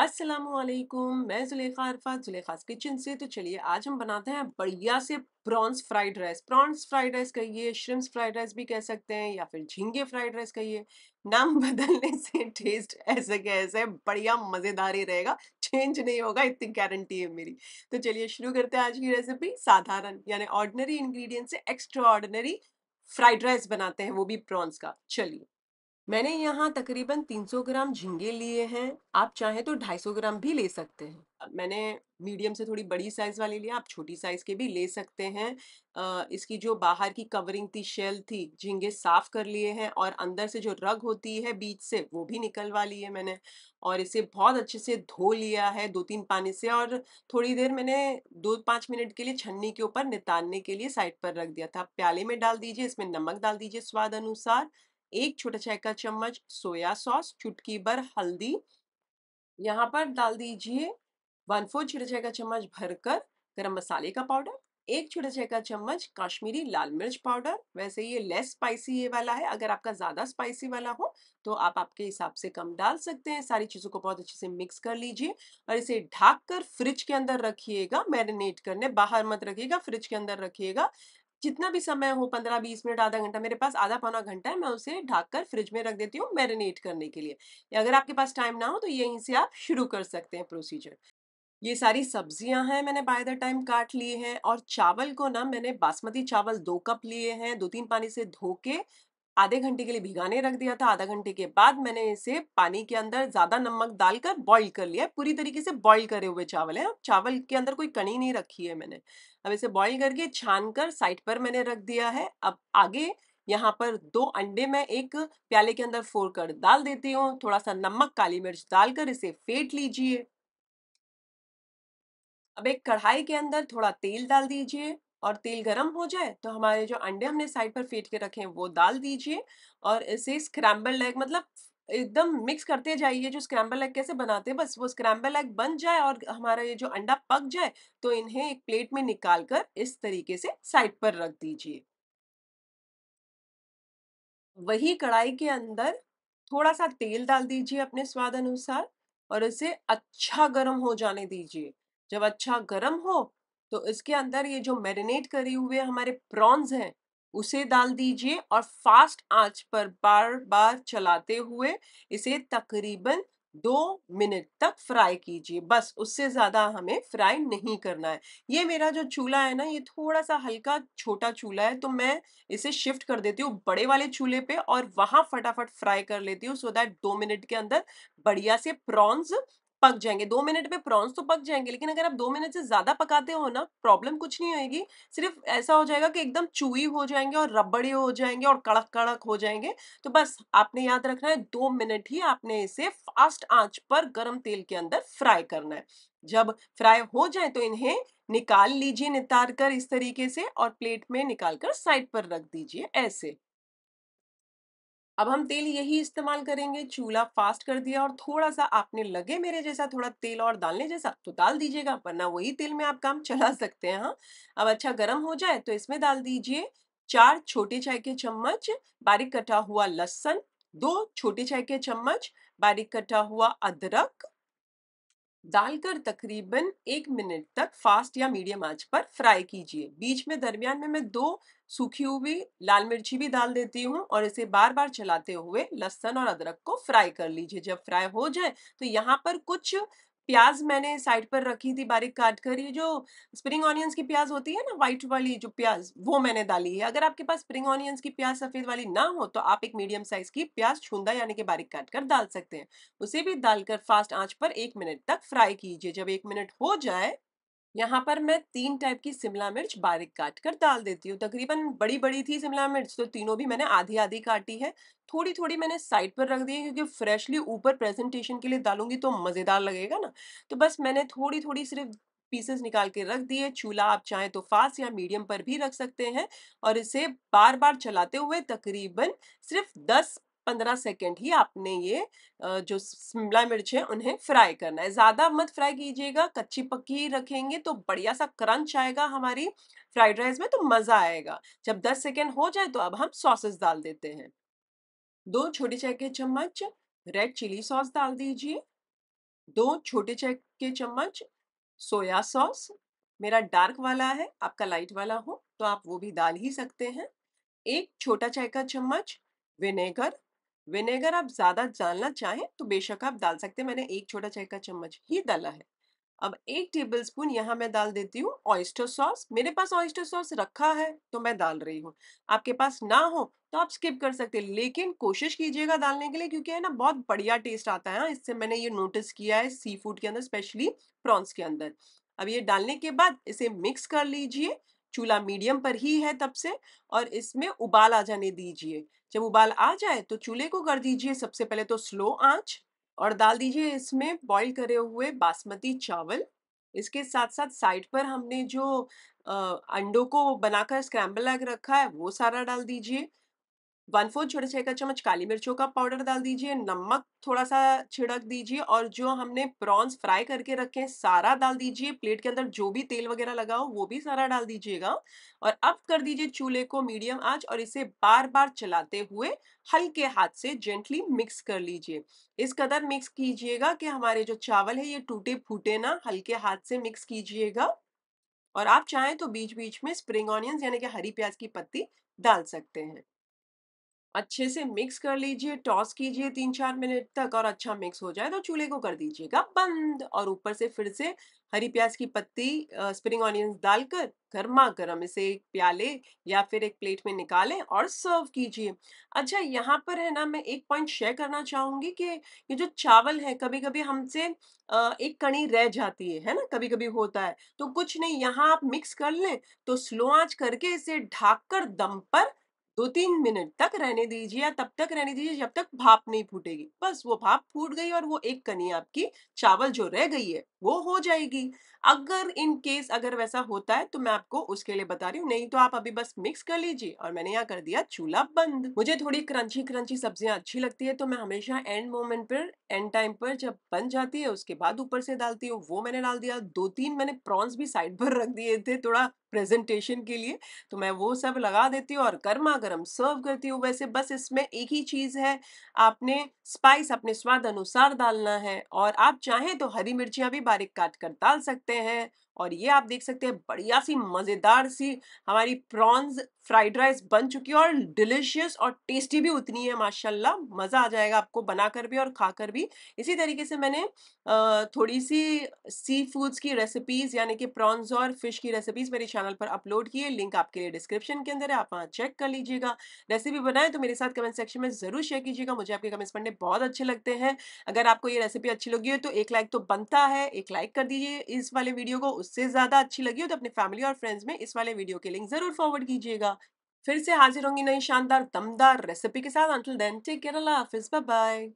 असलकुम मैं जुलेखा अरफा जुलेखा किचन से तो चलिए आज हम बनाते हैं बढ़िया से prawns fried rice prawns fried rice कहिए श्रिम्स फ्राइड राइस भी कह सकते हैं या फिर झींगे फ्राइड राइस कहिए नाम बदलने से टेस्ट ऐसे कैसे बढ़िया मज़ेदार ही रहेगा चेंज नहीं होगा इतनी गारंटी है मेरी तो चलिए शुरू करते हैं आज की रेसिपी साधारण यानी ऑर्डनरी इन्ग्रीडियंट से एक्स्ट्रा ऑर्डनरी फ्राइड राइस बनाते हैं वो भी प्रॉन्स का चलिए मैंने यहाँ तकरीबन 300 ग्राम झींगे लिए हैं आप चाहें तो 250 ग्राम भी ले सकते हैं मैंने मीडियम से थोड़ी बड़ी साइज़ वाले लिए आप छोटी साइज़ के भी ले सकते हैं इसकी जो बाहर की कवरिंग थी शेल थी झींगे साफ़ कर लिए हैं और अंदर से जो रग होती है बीच से वो भी निकलवा ली है मैंने और इसे बहुत अच्छे से धो लिया है दो तीन पानी से और थोड़ी देर मैंने दो पाँच मिनट के लिए छन्नी के ऊपर नितारने के लिए साइड पर रख दिया था प्याले में डाल दीजिए इसमें नमक डाल दीजिए स्वाद अनुसार एक छोटा चाय का चम्मच सोया सॉस चुटकी भर हल्दी यहाँ पर डाल दीजिए वन फोर छोटा चाय का चम्मच भरकर गरम मसाले का पाउडर एक छोटा चाय का चम्मच काश्मीरी लाल मिर्च पाउडर वैसे ये लेस स्पाइसी ये वाला है अगर आपका ज़्यादा स्पाइसी वाला हो तो आप आपके हिसाब से कम डाल सकते हैं सारी चीज़ों को बहुत अच्छे से मिक्स कर लीजिए और इसे ढाक कर फ्रिज के अंदर रखिएगा मैरिनेट करने बाहर मत रखिएगा फ्रिज के अंदर रखिएगा जितना भी समय हो पंद्रह बीस मिनट आधा घंटा मेरे पास आधा पौना घंटा है मैं उसे ढाक कर फ्रिज में रख देती हूँ मैरिनेट करने के लिए अगर आपके पास टाइम ना हो तो यहीं से आप शुरू कर सकते हैं प्रोसीजर ये सारी सब्जियां हैं मैंने बाय द टाइम काट लिए हैं और चावल को ना मैंने बासमती चावल दो कप लिए हैं दो तीन पानी से धो के आधे घंटे के लिए भिगाने रख दिया था आधा घंटे के बाद मैंने इसे पानी के अंदर ज़्यादा नमक डालकर बॉईल कर लिया पूरी तरीके से बॉईल करे हुए चावल है चावल के अंदर कोई कणी नहीं रखी है मैंने अब इसे बॉईल करके छान कर साइड पर मैंने रख दिया है अब आगे यहाँ पर दो अंडे मैं एक प्याले के अंदर फोर कर डाल देती हूँ थोड़ा सा नमक काली मिर्च डालकर इसे फेंट लीजिए अब एक कढ़ाई के अंदर थोड़ा तेल डाल दीजिए और तेल गर्म हो जाए तो हमारे जो अंडे हमने साइड पर फेंट के रखे हैं वो डाल दीजिए और इसे स्क्रैम्बल लेग मतलब एकदम मिक्स करते जाइए जो स्क्रैम्बल लेग कैसे बनाते हैं बस वो स्क्रैम्बल एग बन जाए और हमारा ये जो अंडा पक जाए तो इन्हें एक प्लेट में निकाल कर इस तरीके से साइड पर रख दीजिए वही कढ़ाई के अंदर थोड़ा सा तेल डाल दीजिए अपने स्वाद अनुसार और इसे अच्छा गर्म हो जाने दीजिए जब अच्छा गर्म हो तो इसके अंदर ये जो मैरिनेट करे हुए हमारे प्रॉन्स हैं उसे डाल दीजिए और फास्ट आंच पर बार बार चलाते हुए इसे तकरीबन दो मिनट तक फ्राई कीजिए बस उससे ज़्यादा हमें फ्राई नहीं करना है ये मेरा जो चूल्हा है ना ये थोड़ा सा हल्का छोटा चूल्हा है तो मैं इसे शिफ्ट कर देती हूँ बड़े वाले चूल्हे पे और वहां फटाफट फ्राई कर लेती हूँ सो दैट दो मिनट के अंदर बढ़िया से प्रॉन्स पक जाएंगे दो मिनट में प्रॉन्स तो पक जाएंगे लेकिन अगर आप दो मिनट से ज्यादा पकाते हो ना प्रॉब्लम कुछ नहीं होगी सिर्फ ऐसा हो जाएगा कि एकदम चूई हो जाएंगे और रबड़े हो जाएंगे और कड़क कड़क हो जाएंगे तो बस आपने याद रखना है दो मिनट ही आपने इसे फास्ट आंच पर गर्म तेल के अंदर फ्राई करना है जब फ्राई हो जाए तो इन्हें निकाल लीजिए नितार कर इस तरीके से और प्लेट में निकाल कर साइड पर रख दीजिए ऐसे अब हम तेल यही इस्तेमाल करेंगे चूल्हा फास्ट कर दिया और थोड़ा सा आपने लगे मेरे जैसा थोड़ा तेल और डालने जैसा तो डाल दीजिएगा वरना वही तेल में आप काम चला सकते हैं हाँ अब अच्छा गर्म हो जाए तो इसमें डाल दीजिए चार छोटे चाय के चम्मच बारीक कटा हुआ लहसन दो छोटे चाय के चम्मच बारीक कटा हुआ अदरक डालकर तकरीबन एक मिनट तक फास्ट या मीडियम आंच पर फ्राई कीजिए बीच में दरमियान में मैं दो सूखी हुई लाल मिर्ची भी डाल देती हूँ और इसे बार बार चलाते हुए लहसन और अदरक को फ्राई कर लीजिए जब फ्राई हो जाए तो यहाँ पर कुछ प्याज मैंने साइड पर रखी थी बारीक काट कर ये जो स्प्रिंग ऑनियंस की प्याज होती है ना व्हाइट वाली जो प्याज वो मैंने डाली है अगर आपके पास स्प्रिंग ऑनियंस की प्याज सफ़ेद वाली ना हो तो आप एक मीडियम साइज की प्याज छूंदा यानी कि बारीक काट कर डाल सकते हैं उसे भी डालकर फास्ट आंच पर एक मिनट तक फ्राई कीजिए जब एक मिनट हो जाए यहाँ पर मैं तीन टाइप की शिमला मिर्च बारीक काट कर डाल देती हूँ तकरीबन बड़ी बड़ी थी शिमला मिर्च तो तीनों भी मैंने आधी आधी काटी है थोड़ी थोड़ी मैंने साइड पर रख दी है क्योंकि फ्रेशली ऊपर प्रेजेंटेशन के लिए डालूंगी तो मज़ेदार लगेगा ना तो बस मैंने थोड़ी थोड़ी सिर्फ पीसेस निकाल के रख दिए चूल्हा आप चाहें तो फास्ट या मीडियम पर भी रख सकते हैं और इसे बार बार चलाते हुए तकरीबन सिर्फ दस पंद्रह सेकेंड ही आपने ये जो शिमला मिर्च है उन्हें फ्राई करना है ज़्यादा मत फ्राई कीजिएगा कच्ची पक्की रखेंगे तो बढ़िया सा क्रंच आएगा हमारी फ्राइड राइस में तो मज़ा आएगा जब दस सेकेंड हो जाए तो अब हम सॉसेस डाल देते हैं दो छोटे चाय के चम्मच रेड चिली सॉस डाल दीजिए दो छोटे चाय के चम्मच सोया सॉस मेरा डार्क वाला है आपका लाइट वाला हो तो आप वो भी डाल ही सकते हैं एक छोटा चाय का चम्मच विनेगर विनेगर आप ज़्यादा डालना चाहें तो बेशक आप डाल सकते हैं मैंने एक छोटा चाय का चम्मच ही डाला है अब एक टेबल स्पून यहाँ मैं डाल देती हूँ ऑयस्टर सॉस मेरे पास ऑयस्टर सॉस रखा है तो मैं डाल रही हूँ आपके पास ना हो तो आप स्किप कर सकते हैं लेकिन कोशिश कीजिएगा डालने के लिए क्योंकि है ना बहुत बढ़िया टेस्ट आता है हाँ, इससे मैंने ये नोटिस किया है सी फूड के अंदर स्पेशली प्रॉन्स के अंदर अब ये डालने के बाद इसे मिक्स कर लीजिए चूल्हा मीडियम पर ही है तब से और इसमें उबाल आ जाने दीजिए जब उबाल आ जाए तो चूल्हे को कर दीजिए सबसे पहले तो स्लो आंच और डाल दीजिए इसमें बॉईल करे हुए बासमती चावल इसके साथ साथ साइड पर हमने जो अंडों को बनाकर स्क्रैम्बल एग रखा है वो सारा डाल दीजिए वन फोर्थ छोटे छह का चम्मच काली मिर्चों का पाउडर डाल दीजिए नमक थोड़ा सा छिड़क दीजिए और जो हमने प्रॉन्स फ्राई करके रखे हैं सारा डाल दीजिए प्लेट के अंदर जो भी तेल वगैरह लगाओ वो भी सारा डाल दीजिएगा और अब कर दीजिए चूल्हे को मीडियम आंच और इसे बार बार चलाते हुए हल्के हाथ से जेंटली मिक्स कर लीजिए इस कदर मिक्स कीजिएगा कि हमारे जो चावल है ये टूटे फूटे ना हल्के हाथ से मिक्स कीजिएगा और आप चाहें तो बीच बीच में स्प्रिंग ऑनियंस यानी कि हरी प्याज की पत्ती डाल सकते हैं अच्छे से मिक्स कर लीजिए टॉस कीजिए तीन चार मिनट तक और अच्छा मिक्स हो जाए तो चूल्हे को कर दीजिएगा बंद और ऊपर से फिर से हरी प्याज की पत्ती स्प्रिंग ऑनियंस डालकर गर्मा गर्म इसे एक प्याले या फिर एक प्लेट में निकालें और सर्व कीजिए अच्छा यहाँ पर है ना मैं एक पॉइंट शेयर करना चाहूँगी कि ये जो चावल है कभी कभी हमसे एक कणी रह जाती है है ना कभी कभी होता है तो कुछ नहीं यहाँ आप मिक्स कर लें तो स्लो आंच करके इसे ढाक कर दम पर दो तीन मिनट तक रहने दीजिए या तब तक रहने दीजिए जब तक भाप नहीं फूटेगी बस वो भाप फूट गई और वो एक कनी आपकी चावल जो रह गई है वो हो जाएगी अगर इन केस अगर वैसा होता है तो मैं आपको उसके लिए बता रही हूँ नहीं तो आप अभी बस मिक्स कर लीजिए और मैंने यहाँ कर दिया चूल्हा बंद मुझे थोड़ी क्रंची क्रंची सब्जियां अच्छी लगती है तो मैं हमेशा एंड मोमेंट पर एंड टाइम पर जब बन जाती है उसके बाद ऊपर से डालती हूँ वो मैंने डाल दिया दो तीन मैंने प्रॉन्स भी साइड पर रख दिए थे थोड़ा प्रेजेंटेशन के लिए तो मैं वो सब लगा देती हूँ और गर्मा गर्म सर्व करती हूँ वैसे बस इसमें एक ही चीज़ है आपने स्पाइस अपने स्वाद अनुसार डालना है और आप चाहें तो हरी मिर्चियाँ भी बारीक काट कर डाल सकते हैं और ये आप देख सकते हैं बढ़िया सी मज़ेदार सी हमारी प्रॉन्स फ्राइड राइस बन चुकी है और डिलिशियस और टेस्टी भी उतनी है माशाल्लाह मज़ा आ जाएगा आपको बनाकर भी और खाकर भी इसी तरीके से मैंने थोड़ी सी सी फूड्स की रेसिपीज़ यानी कि प्रॉन्स और फिश की रेसिपीज़ मेरी चैनल पर अपलोड किए लिंक आपके लिए डिस्क्रिप्शन के अंदर है आप वहाँ चेक कर लीजिएगा रेसिपी बनाए तो मेरे साथ कमेंट सेक्शन में जरूर शेयर कीजिएगा मुझे आपके कमेंट्स पढ़ने बहुत अच्छे लगते हैं अगर आपको ये रेसिपी अच्छी लगी हो तो एक लाइक तो बनता है एक लाइक कर दीजिए इस वाले वीडियो को उससे ज़्यादा अच्छी लगी हो तो अपने फैमिली और फ्रेंड्स में इस वाले वीडियो के लिंक ज़रूर फॉरवर्ड कीजिएगा फिर से हाजिर होंगी नई शानदार दमदार रेसिपी के साथ अंटिल देन टेक केयर अल्लाह हाफिज़ बाय